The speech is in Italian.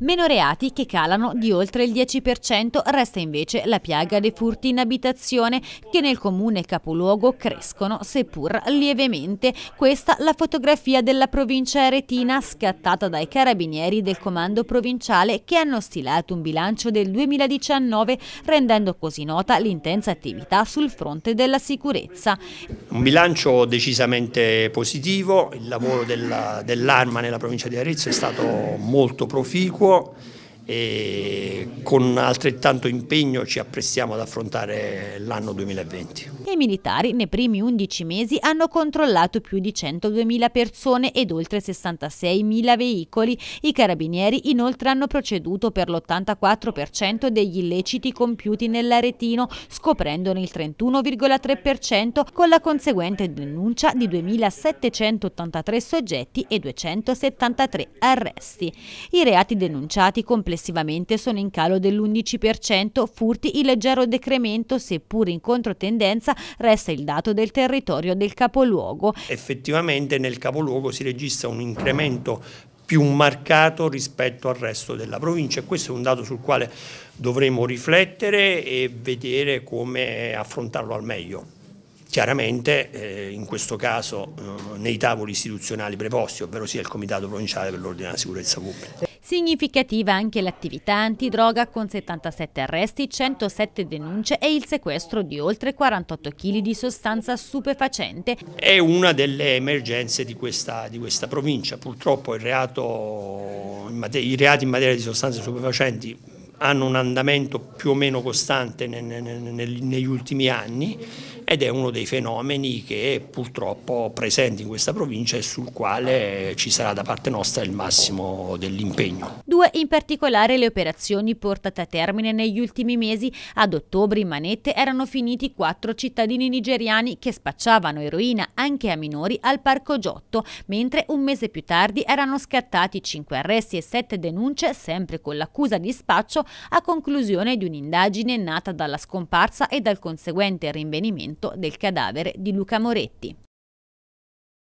Meno reati che calano di oltre il 10%, resta invece la piaga dei furti in abitazione che nel comune capoluogo crescono seppur lievemente. Questa la fotografia della provincia aretina scattata dai carabinieri del comando provinciale che hanno stilato un bilancio del 2019 rendendo così nota l'intensa attività sul fronte della sicurezza. Un bilancio decisamente positivo, il lavoro dell'Arma dell nella provincia di Arezzo è stato molto proficuo sko e con altrettanto impegno ci apprestiamo ad affrontare l'anno 2020. I militari nei primi 11 mesi hanno controllato più di 102.000 persone ed oltre 66.000 veicoli. I carabinieri inoltre hanno proceduto per l'84% degli illeciti compiuti nell'Aretino, scoprendone il 31,3% con la conseguente denuncia di 2.783 soggetti e 273 arresti. I reati denunciati complessivamente Complessivamente sono in calo dell'11%, furti in leggero decremento, seppur in controtendenza resta il dato del territorio del capoluogo. Effettivamente nel capoluogo si registra un incremento più marcato rispetto al resto della provincia e questo è un dato sul quale dovremo riflettere e vedere come affrontarlo al meglio. Chiaramente eh, in questo caso eh, nei tavoli istituzionali preposti, ovvero sia il Comitato Provinciale per l'Ordine della Sicurezza Pubblica. Significativa anche l'attività antidroga con 77 arresti, 107 denunce e il sequestro di oltre 48 kg di sostanza stupefacente. È una delle emergenze di questa, di questa provincia. Purtroppo reato, i reati in materia di sostanze stupefacenti hanno un andamento più o meno costante negli ultimi anni ed è uno dei fenomeni che purtroppo presente in questa provincia e sul quale ci sarà da parte nostra il massimo dell'impegno. Due in particolare le operazioni portate a termine negli ultimi mesi. Ad ottobre in Manette erano finiti quattro cittadini nigeriani che spacciavano eroina anche a minori al Parco Giotto, mentre un mese più tardi erano scattati cinque arresti e sette denunce, sempre con l'accusa di spaccio, a conclusione di un'indagine nata dalla scomparsa e dal conseguente rinvenimento del cadavere di Luca Moretti.